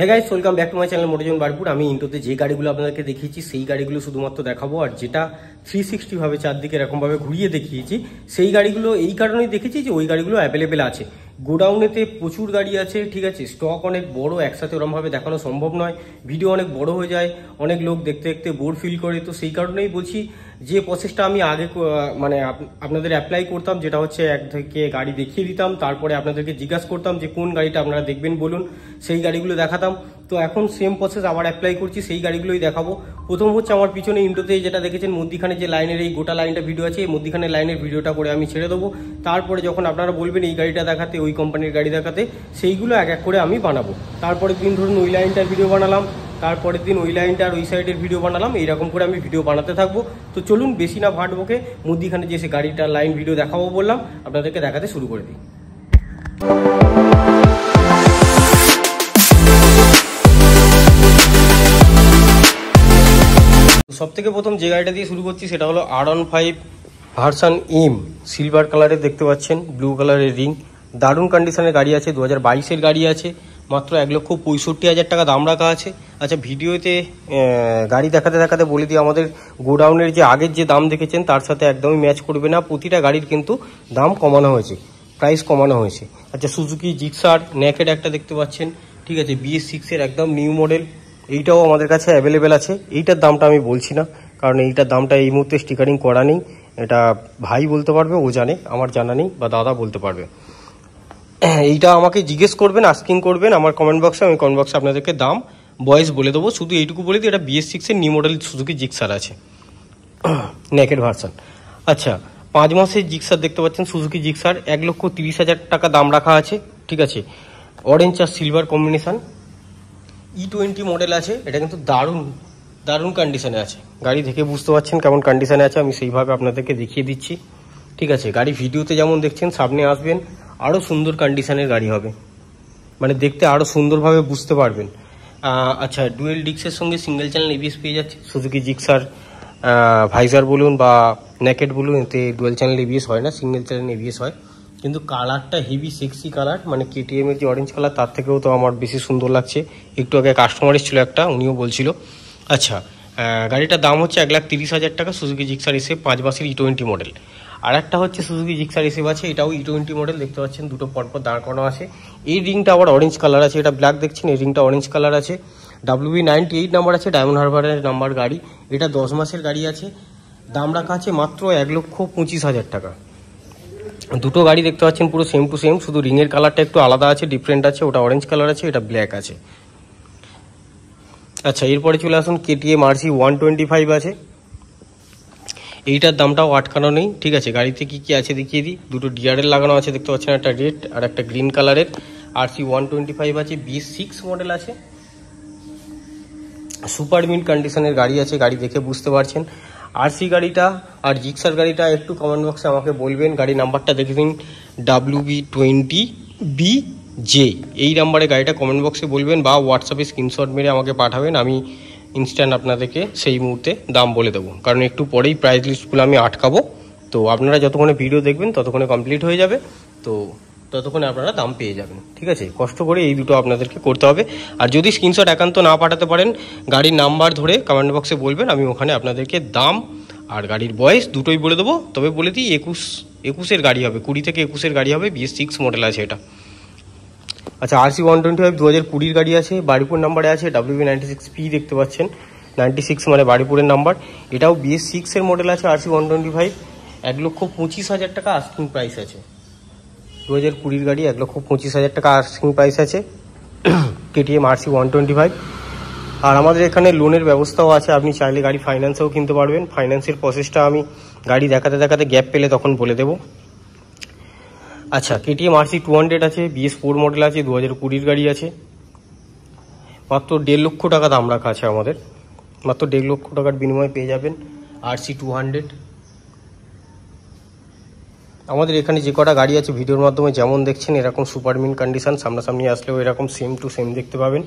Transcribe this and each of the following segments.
হ্যাঁ guys welcome back to my channel মোটরজন বারপুর আমি ইন্টোতে যে গাড়িগুলো আপনাদেরকে দেখিয়েছি সেই গাড়িগুলো শুধুমাত্র দেখাবো আর যেটা থ্রি সিক্সটিভাবে চারদিকে এরকমভাবে ঘুরিয়ে দেখিয়েছি সেই গাড়িগুলো এই কারণেই দেখেছি যে ওই গাড়িগুলো অ্যাভেলেবেল আছে গোডাউনেতে প্রচুর গাড়ি আছে ঠিক আছে স্টক অনেক বড় একসাথে ওরমভাবে দেখানো সম্ভব নয় ভিডিও অনেক বড় হয়ে যায় অনেক লোক দেখতে দেখতে বোর ফিল করে তো সেই কারণেই বলছি যে প্রসেসটা আমি আগে মানে আপনাদের অ্যাপ্লাই করতাম যেটা হচ্ছে এক থেকে গাড়ি দেখিয়ে দিতাম তারপরে আপনাদেরকে জিজ্ঞাসা করতাম যে কোন গাড়িটা আপনারা দেখবেন বলুন সেই গাড়িগুলো দেখাতাম তো এখন সেম প্রসেস আবার অ্যাপ্লাই করছি সেই গাড়িগুলোই দেখাবো প্রথম হচ্ছে আমার পিছনে ইন্ডোতে যেটা দেখেছেন মধ্যিখানে যে লাইনের এই গোটা লাইনটা ভিডিও আছে এই মধ্যিখানে লাইনের ভিডিওটা করে আমি ছেড়ে দেবো তারপরে যখন আপনারা বলবেন এই গাড়িটা দেখাতে ওই কোম্পানির গাড়ি দেখাতে সেইগুলো এক এক করে আমি বানাবো তারপরে দিন ধরুন ওই লাইনটার ভিডিও বানালাম তারপরের দিন ওই লাইনটার ওই সাইডের ভিডিও বানালাম এইরকম করে আমি ভিডিও বানাতে থাকবো তো চলুন বেশি না ভাটবোকে মুদিখানে যে সে গাড়িটার লাইন ভিডিও দেখাবো বললাম আপনাদেরকে দেখাতে শুরু করে দিই সবথেকে প্রথম যে গাড়িটা দিয়ে শুরু করছি সেটা হলো R one five version M silver কালারে দেখতে পাচ্ছেন ব্লু কালারের রিং দারুণ কন্ডিশনের গাড়ি আছে দু হাজার বাইশের গাড়ি আছে মাত্র এক লক্ষ পঁয়ষট্টি হাজার টাকা দাম রাখা আছে আচ্ছা ভিডিওতে গাড়ি দেখাতে দেখাতে বলে দিই আমাদের গোডাউনের যে আগের যে দাম দেখেছেন তার সাথে একদমই ম্যাচ করবে না প্রতিটা গাড়ির কিন্তু দাম কমানো হয়েছে প্রাইস কমানো হয়েছে আচ্ছা সুজুকি জিক্সার ন্যাকেড একটা দেখতে পাচ্ছেন ঠিক আছে বিএস সিক্সের একদম নিউ মডেল এইটাও আমাদের কাছে অ্যাভেলেবেল আছে এইটার দামটা আমি বলছি না কারণ এইটার দামটা এই মুহূর্তে স্টিকারিং করা নেই এটা ভাই বলতে পারবে ও জানে আমার জানা নেই বা দাদা বলতে পারবে এইটা আমাকে জিজ্ঞেস করবেন আস্কিং করবেন আমার কমেন্ট বক্সে আমি কমেন্ট বক্সে আপনাদেরকে দাম বয়েস বলে দেবো শুধু এইটুকু বলে দিই এটা বিএস সিক্সের নিউ মডেল সুজুকি জিক্সার আছে নেকেড ভার্সন আচ্ছা পাঁচ মাসের জিক্সার দেখতে পাচ্ছেন সুজুকি জিক্সার এক লক্ষ তিরিশ হাজার টাকা দাম রাখা আছে ঠিক আছে অরেঞ্জ আর silver combination E twenty model আছে এটা কিন্তু দারুণ দারুণ কন্ডিশনে আছে গাড়ি দেখে বুঝতে পারছেন কেমন কন্ডিশনে আছে আমি সেইভাবে আপনাদেরকে দেখিয়ে দিচ্ছি ঠিক আছে গাড়ি ভিডিওতে যেমন দেখছেন সামনে আসবেন আরও সুন্দর কন্ডিশনের গাড়ি হবে মানে দেখতে আরও সুন্দরভাবে বুঝতে পারবেন আচ্ছা ডুয়েল ডিক্সের সঙ্গে সিঙ্গেল চ্যানেল এবিএস পেয়ে যাচ্ছে সুজুকি জিক্সার ভাইজার বলুন বা নেকেট বলুন এতে ডুয়েল চ্যানেল এবিএস হয় না সিঙ্গেল চ্যানেল এবিএস হয় কিন্তু কালারটা হেভি সেক্সি কালার মানে কেটিএমের যে অরেঞ্জ কালার তার থেকেও তো আমার বেশি সুন্দর লাগছে একটু আগে কাস্টমার ছিল একটা উনিও বলছিল আচ্ছা গাড়িটার দাম হচ্ছে এক লাখ তিরিশ হাজার টাকা সুজুকি জিক্সার এসে পাঁচ বাসের ই টোয়েন্টি মডেল আর একটা হচ্ছে সুজুকি জিক্সার এসে আছে এটাও ই টোয়েন্টি মডেল দেখতে পাচ্ছেন দুটো পরপর দাঁড় করানো আছে এই রিংটা আবার অরেঞ্জ কালার আছে এটা ব্ল্যাক দেখছেন এই রিংটা অরেঞ্জ কালার আছে বি নাইনটি এইট নাম্বার আছে ডায়মন্ড হারবারের নাম্বার গাড়ি এটা দশ মাসের গাড়ি আছে দাম রাখা আছে মাত্র এক লক্ষ পঁচিশ হাজার টাকা দুটো গাড়ি দেখতে পাচ্ছেন পুরো সেম টু সেম শুধু রিংয়ের কালারটা একটু আলাদা আছে ডিফারেন্ট আছে ওটা অরেঞ্জ কালার আছে এটা ব্ল্যাক আছে আচ্ছা এরপরে চলে আসুন KTM RC one twenty five আছে এইটার দামটাও আটকানো নেই ঠিক আছে গাড়িতে কি কি আছে দেখিয়ে দিই দুটো ডিআরএল লাগানো আছে দেখতে পাচ্ছেন একটা রেড আর একটা গ্রিন কালারের আরসি ওয়ান টোয়েন্টি ফাইভ আছে বি সিক্স মডেল আছে সুপার মিন কন্ডিশনের গাড়ি আছে গাড়ি দেখে বুঝতে পারছেন আরসি গাড়িটা আর জিক্সার গাড়িটা একটু কমেন্ট বক্সে আমাকে বলবেন গাড়ি নাম্বারটা দেখে দিন W B twenty B J এই নাম্বারে গাড়িটা কমেন্ট বক্সে বলবেন বা হোয়াটসঅ্যাপে স্ক্রিনশট মেরে আমাকে পাঠাবেন আমি ইনস্ট্যান্ট আপনাদেরকে সেই মুহূর্তে দাম বলে দেবো কারণ একটু পরেই প্রাইস লিস্টগুলো আমি আটকাবো তো আপনারা যতক্ষণে ভিডিও দেখবেন ততক্ষণে কমপ্লিট হয়ে যাবে তো ততক্ষণে আপনারা দাম পেয়ে যাবেন ঠিক আছে কষ্ট করে এই দুটো আপনাদেরকে করতে হবে আর যদি স্ক্রিনশট একান্ত না পাঠাতে পারেন গাড়ির নাম্বার ধরে কমেন্ট বক্সে বলবেন আমি ওখানে আপনাদেরকে দাম আর গাড়ির বয়স দুটোই বলে দেবো তবে বলে দিই একুশ একুশের গাড়ি হবে কুড়ি থেকে একুশের গাড়ি হবে বিএস সিক্স মডেল আছে এটা আচ্ছা আরসি ওয়ান টোয়েন্টি ফাইভ দু হাজার কুড়ির গাড়ি আছে বাড়িপুর নাম্বারে আছে বি নাইনটি সিক্স পি দেখতে পাচ্ছেন নাইনটি সিক্স মানে বাড়িপুরের নাম্বার এটাও বিএস সিক্সের মডেল আছে আরসি ওয়ান টোয়েন্টি ফাইভ এক লক্ষ পঁচিশ হাজার টাকা আস্কিং প্রাইস আছে দু হাজার কুড়ির গাড়ি এক লক্ষ পঁচিশ হাজার টাকা আর্সিং প্রাইস আছে KTM RC one twenty five আর আমাদের এখানে লোনের ব্যবস্থাও আছে আপনি চাইলে গাড়ি ফাইন্যান্সেও কিনতে পারবেন ফাইন্যান্সের প্রসেসটা আমি গাড়ি দেখাতে দেখাতে গ্যাপ পেলে তখন বলে দেব আচ্ছা কেটিএম আরসি টু হান্ড্রেড আছে বিএস ফোর মডেল আছে দু হাজার কুড়ির গাড়ি আছে মাত্র দেড় লক্ষ টাকা দাম রাখা আছে আমাদের মাত্র দেড় লক্ষ টাকার বিনিময়ে পেয়ে যাবেন আরসি টু হান্ড্রেড আমাদের এখানে যে কটা গাড়ি আছে ভিডিওর মাধ্যমে যেমন দেখছেন এরকম সুপারমিন কন্ডিশন সামনাসামনি আসলেও এরকম সেম টু সেম দেখতে পাবেন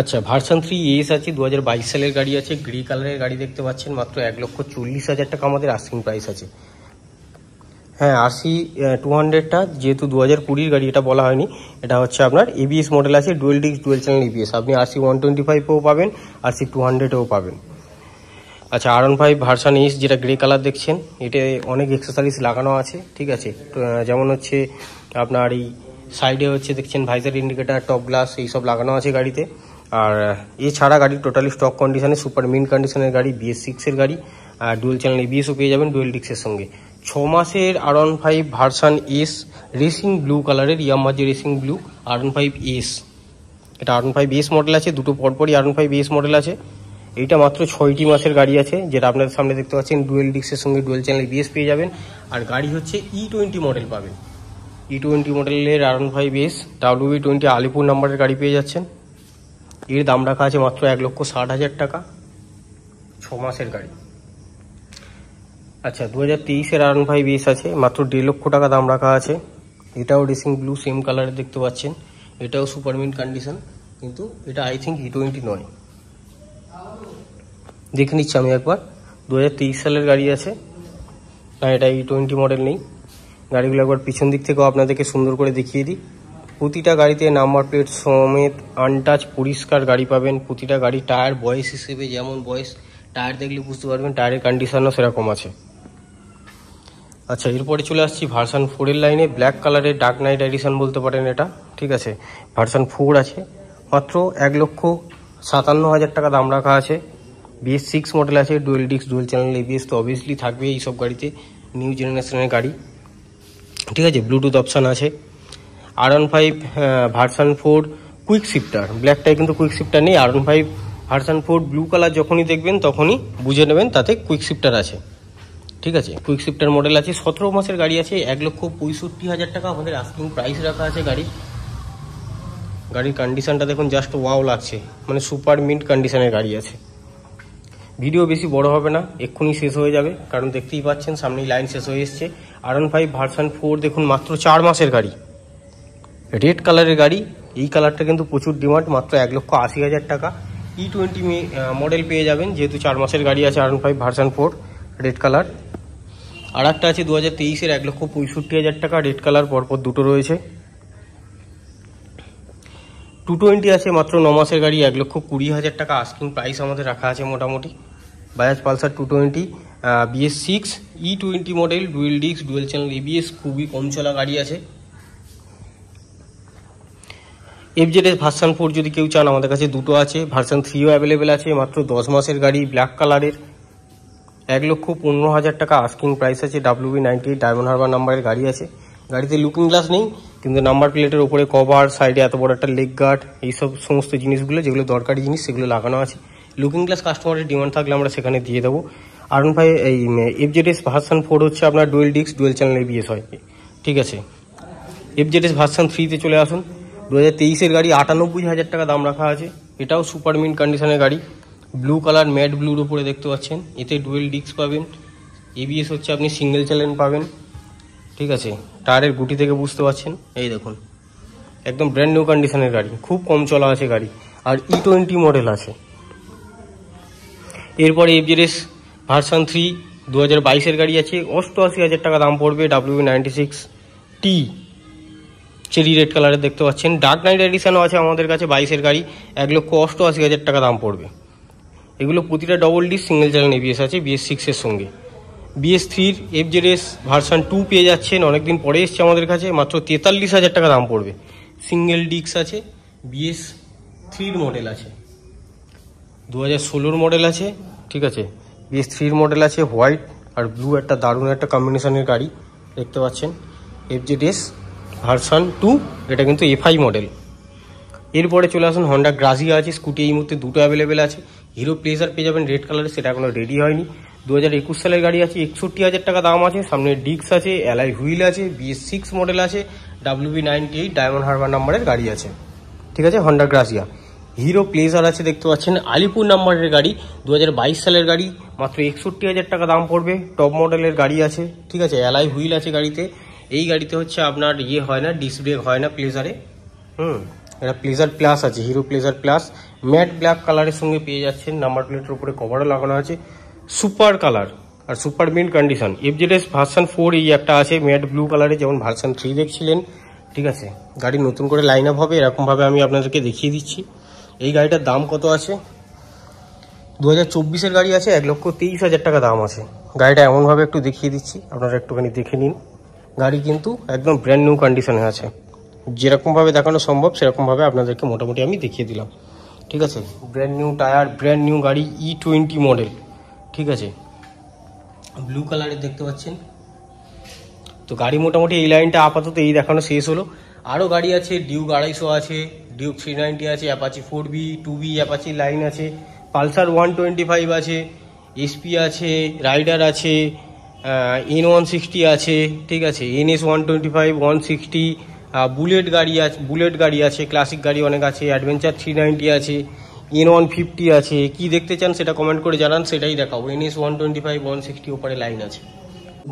আচ্ছা ভার্সন থ্রি এস আছে দু সালের গাড়ি আছে গ্রি কালারের গাড়ি দেখতে পাচ্ছেন মাত্র এক লক্ষ চল্লিশ হাজার টাকা আমাদের আসিং প্রাইস আছে হ্যাঁ আরসি টু হান্ড্রেডটা যেহেতু দু হাজার কুড়ির গাড়ি এটা বলা হয়নি এটা হচ্ছে আপনার এবিএস মডেল আছে dual disc dual channel ABS আপনি আরসি ওয়ান টোয়েন্টি ফাইভও পাবেন আরসি টু হান্ড্রেডেও পাবেন আচ্ছা আর ফাইভ ভার্সান ইস যেটা গ্রে কালার দেখছেন এতে অনেক এক্সেসারিজ লাগানো আছে ঠিক আছে যেমন হচ্ছে আপনার এই সাইডে হচ্ছে দেখছেন ভাইজার ইন্ডিকেটার টপ গ্লাস এইসব লাগানো আছে গাড়িতে আর এছাড়া গাড়ি টোটালি স্টক কন্ডিশনে সুপার মিন কন্ডিশনের গাড়ি বিএস সিক্সের গাড়ি আর ডুয়েল চ্যানেল এবিএসও পেয়ে যাবেন ডুয়েল ডিক্সের সঙ্গে ছ মাসের R one five version S racing blue কালারের ইয়ামাজি racing blue R one five S এটা R one five S model আছে দুটো পরপরই R one five S model আছে এইটা মাত্র ছয়টি মাসের গাড়ি আছে যেটা আপনাদের সামনে দেখতে পাচ্ছেন ডুয়েল ডিক্সের সঙ্গে ডুয়েল চ্যানেল বিএস পেয়ে যাবেন আর গাড়ি হচ্ছে ই টোয়েন্টি মডেল পাবেন ই টোয়েন্টি মডেলের R one five S W twenty Alipur নাম্বারের গাড়ি পেয়ে যাচ্ছেন এর দাম রাখা আছে মাত্র এক লক্ষ ষাট হাজার টাকা ছ মাসের গাড়ি আচ্ছা দু হাজার তেইশের আর ওয়ান ফাইভ এস আছে মাত্র দেড় লক্ষ টাকা দাম রাখা আছে এটাও রেসিং ব্লু সেম কালারের দেখতে পাচ্ছেন এটাও সুপারমিন কন্ডিশন কিন্তু এটা আই থিঙ্ক ই টোয়েন্টি নয় দেখে নিচ্ছি আমি একবার দু সালের গাড়ি আছে না এটা ই টোয়েন্টি মডেল নেই গাড়িগুলো একবার পিছন দিক থেকেও আপনাদেরকে সুন্দর করে দেখিয়ে দিই প্রতিটা গাড়িতে নাম্বার প্লেট সমেত আনটাচ পরিষ্কার গাড়ি পাবেন প্রতিটা গাড়ি টায়ার বয়স হিসেবে যেমন বয়স টায়ার দেখলে বুঝতে পারবেন টায়ারের কন্ডিশনও সেরকম আছে আচ্ছা এরপরে চলে আসছি ভার্সান ফোরের লাইনে ব্ল্যাক কালারের ডার্ক নাইট এডিশন বলতে পারেন এটা ঠিক আছে ভার্সান ফোর আছে মাত্র এক লক্ষ সাতান্ন হাজার টাকা দাম রাখা আছে বিএস সিক্স মডেল আছে dual disc dual channel ABS তো অবভিয়াসলি থাকবে এই সব গাড়িতে নিউ জেনারেশনের গাড়ি ঠিক আছে ব্লুটুথ অপশান আছে R one five version four quick shifter ব্ল্যাকটায় কিন্তু কুইক শিফটার নেই R one five version four blue colour যখনই দেখবেন তখনই বুঝে নেবেন তাতে কুইক শিফটার আছে ঠিক আছে কুইক শিফটার মডেল আছে সতেরো মাসের গাড়ি আছে এক লক্ষ পঁয়ষট্টি হাজার টাকা আমাদের আস্কিং প্রাইস রাখা আছে গাড়ি গাড়ির কন্ডিশানটা দেখুন জাস্ট ওয়াও লাগছে মানে সুপার মিন্ট কন্ডিশনের গাড়ি আছে ভিডিও বেশি বড় হবে না এক্ষুনি শেষ হয়ে যাবে কারণ দেখতেই পাচ্ছেন সামনেই লাইন শেষ হয়ে এসছে R one five version four দেখুন মাত্র চার মাসের গাড়ি রেড কালারের গাড়ি এই কালারটা কিন্তু প্রচুর ডিমান্ড মাত্র এক লক্ষ আশি হাজার টাকা ই টোয়েন্টি মডেল পেয়ে যাবেন যেহেতু চার মাসের গাড়ি আছে R one five version four red colour আর একটা আছে দু হাজার তেইশের এক লক্ষ পঁয়ষট্টি হাজার টাকা রেড কালার পরপর দুটো রয়েছে টু টোয়েন্টি আছে মাত্র ন মাসের গাড়ি এক লক্ষ কুড়ি হাজার টাকা আস্কিং প্রাইস আমাদের রাখা আছে মোটামুটি Bajaj Pulsar two twenty BS six E twenty model dual disc dual channel ABS খুবই কম চলা গাড়ি আছে এফজেডের ভার্সান ফোর যদি কেউ চান আমাদের কাছে দুটো আছে ভার্সান থ্রিও অ্যাভেলেবেল আছে মাত্র দশ মাসের গাড়ি ব্ল্যাক কালারের এক লক্ষ পনেরো হাজার টাকা আস্কিং প্রাইস আছে W B ninety eight Diamond Harbour নাম্বারের গাড়ি আছে গাড়িতে লুকিং গ্লাস নেই কিন্তু নাম্বার প্লেটের ওপরে কভার সাইডে এত বড় একটা লেগ গার্ড এইসব সমস্ত জিনিসগুলো যেগুলো দরকারি জিনিস সেগুলো লাগানো আছে লুকিং গ্লাস কাস্টমারের ডিমান্ড থাকলে আমরা সেখানে দিয়ে দেবো আরন ভাই এই এফজেডএস ভার্সান ফোর হচ্ছে আপনার dual disc dual channel ABS হয় ঠিক আছে এফজেডএস ভার্সান থ্রিতে চলে আসুন দু হাজার তেইশের গাড়ি আটানব্বই হাজার টাকা দাম রাখা আছে এটাও সুপার মিন কন্ডিশনের গাড়ি ব্লু কালার ম্যাট ব্লুর উপরে দেখতে পাচ্ছেন এতে ডুয়েল ডিস্ক পাবেন এবিএস হচ্ছে আপনি সিঙ্গেল চ্যানেল পাবেন ঠিক আছে টায়ারের গুটি থেকে বুঝতে পারছেন এই দেখুন একদম ব্র্যান্ড নিউ কন্ডিশনের গাড়ি খুব কম চলা আছে গাড়ি আর ই টোয়েন্টি মডেল আছে এরপরে এফজেডএস ভার্সান থ্রি দু হাজার বাইশের গাড়ি আছে অষ্টআশি হাজার টাকা দাম পড়বে W ninety six T cherry red কালারের দেখতে পাচ্ছেন ডার্ক নাইট এডিশানও আছে আমাদের কাছে বাইশের গাড়ি এক লক্ষ অষ্টআশি হাজার টাকা দাম পড়বে এগুলো প্রতিটা double D single channel ABS আছে বিএস সিক্সের সঙ্গে বিএস থ্রির এফজেডএস ভার্সান টু পেয়ে যাচ্ছেন অনেকদিন পরে এসছে আমাদের কাছে মাত্র তেতাল্লিশ হাজার টাকা দাম পড়বে সিঙ্গেল ডিস্ক আছে বিএস থ্রির মডেল আছে দু হাজার ষোলোর মডেল আছে ঠিক আছে বিএস থ্রির মডেল আছে হোয়াইট আর ব্লু একটা দারুণ একটা কম্বিনেশনের গাড়ি দেখতে পাচ্ছেন এফ এস ভার্সান টু এটা কিন্তু এফআই মডেল এরপরে চলে আসুন হন্ডা গ্রাজিয়া আছে স্কুটি এই মুহূর্তে দুটো অ্যাভেলেবেল আছে হিরো প্লেজার পেয়ে যাবেন রেড কালারে সেটা এখনও রেডি হয়নি দু হাজার একুশ সালের গাড়ি আছে একষট্টি হাজার টাকা দাম আছে সামনে ডিক্স আছে এলআই হুইল আছে বিএস সিক্স মডেল আছে W B B ninety eight Diamond Harbour নাম্বারের গাড়ি আছে ঠিক আছে হন্ডা গ্রাজিয়া হিরো প্লেজার আছে দেখতে পাচ্ছেন আলিপুর নাম্বারের গাড়ি দু সালের গাড়ি মাত্র একষট্টি হাজার টাকা দাম পড়বে টপ মডেলের গাড়ি আছে ঠিক আছে অ্যালাই হুইল আছে গাড়িতে এই গাড়িতে হচ্ছে আপনার ইয়ে হয় না ডিস ব্রেক হয় না প্লেজারে হুম এটা প্লেজার প্লাস আছে Hero Pleasure plus matte black কালারের সঙ্গে পেয়ে যাচ্ছেন নাম্বার প্লেটের উপরে কভারও লাগানো আছে সুপার কালার আর super mint condition F Z S version four এই একটা আছে ম্যাট ব্লু কালারে যেমন ভার্সান থ্রি দেখছিলেন ঠিক আছে গাড়ি নতুন করে লাইন আপ হবে এরকমভাবে আমি আপনাদেরকে দেখিয়ে দিচ্ছি এই গাড়িটার দাম কত আছে দু হাজার চব্বিশের গাড়ি আছে এক লক্ষ তেইশ হাজার টাকা দাম আছে গাড়িটা এমনভাবে একটু দেখিয়ে দিচ্ছি আপনারা একটুখানি দেখে নিন গাড়ি কিন্তু একদম ব্র্যান্ড নিউ কন্ডিশনে আছে যেরকমভাবে দেখানো সম্ভব সেরকমভাবে আপনাদেরকে মোটামুটি আমি দেখিয়ে দিলাম ঠিক আছে brand new tyre brand new গাড়ি ই টোয়েন্টি মডেল ঠিক আছে ব্লু কালারের দেখতে পাচ্ছেন তো গাড়ি মোটামুটি এই লাইনটা আপাতত এই দেখানো শেষ হলো আরও গাড়ি আছে ডিউ আড়াইশো আছে ডিউক থ্রি নাইনটি আছে Apache four V two V Apache line আছে পালসার ওয়ান টোয়েন্টি ফাইভ আছে এসপি আছে রাইডার আছে এন ওয়ান সিক্সটি আছে ঠিক আছে N S one twenty five one sixty bullet গাড়ি আছে বুলেট গাড়ি আছে ক্লাসিক গাড়ি অনেক আছে অ্যাডভেঞ্চার থ্রি নাইনটি আছে এন ওয়ান ফিফটি আছে কি দেখতে চান সেটা কমেন্ট করে জানান সেটাই দেখাবো N S one twenty five one sixty ওপরে লাইন আছে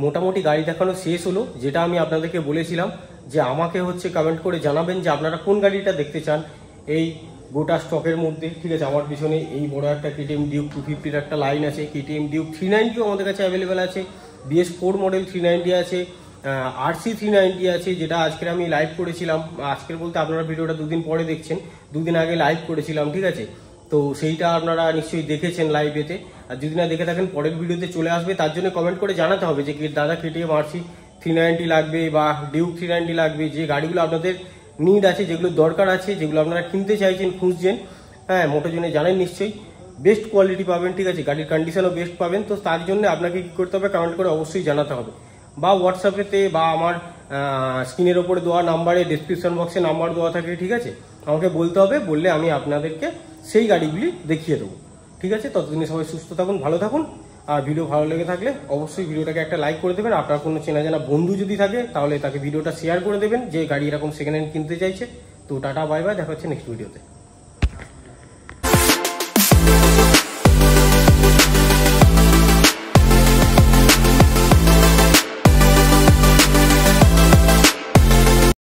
মোটামুটি গাড়ি দেখানো শেষ হলো যেটা আমি আপনাদেরকে বলেছিলাম যে আমাকে হচ্ছে কমেন্ট করে জানাবেন যে আপনারা কোন গাড়িটা দেখতে চান এই গোটা স্টকের মধ্যে ঠিক আছে আমার পিছনে এই বড় একটা কেটিএম ডিউক টু ফিফটির একটা লাইন আছে কেটিএম ডিউক থ্রি নাইনটিও আমাদের কাছে অ্যাভেলেবেল আছে BS four model three ninety আছে আর সি থ্রি নাইনটি আছে যেটা আজকের আমি লাইভ করেছিলাম আজকের বলতে আপনারা ভিডিওটা দুদিন পরে দেখছেন দুদিন আগে লাইভ করেছিলাম ঠিক আছে তো সেইটা আপনারা নিশ্চয়ই দেখেছেন লাইভেতে আর যদি না দেখে থাকেন পরের ভিডিওতে চলে আসবে তার জন্য কমেন্ট করে জানাতে হবে যে দাদা কেটিএম আরসি থ্রি নাইনটি লাগবে বা ডিউক থ্রি নাইনটি লাগবে যে গাড়িগুলো আপনাদের নিড আছে যেগুলো দরকার আছে যেগুলো আপনারা কিনতে চাইছেন খুঁজছেন হ্যাঁ মোটোজনে জানেন নিশ্চয়ই বেস্ট কোয়ালিটি পাবেন ঠিক আছে গাড়ির কন্ডিশনও বেস্ট পাবেন তো তার জন্য আপনাকে কী করতে হবে কমেন্ট করে অবশ্যই জানাতে হবে বা হোয়াটসঅ্যাপেতে বা আমার স্ক্রিনের ওপরে দেওয়া নাম্বারে ডিসক্রিপশন বক্সে নাম্বার দেওয়া থাকে ঠিক আছে আমাকে বলতে হবে বললে আমি আপনাদেরকে সেই গাড়িগুলি দেখিয়ে দেবো ঠিক আছে ততদিনে সবাই সুস্থ থাকুন ভালো থাকুন আর ভিডিও ভালো লেগে থাকলে অবশ্যই ভিডিওটাকে একটা লাইক করে দেবেন আপনার কোনো চেনা জানা বন্ধু যদি থাকে তাহলে তাকে ভিডিওটা শেয়ার করে দেবেন যে গাড়ি এরকম সেকেন্ড হ্যান্ড কিনতে চাইছে তো টাটা বাই বাই দেখা হচ্ছে নেক্সট ভিডিওতে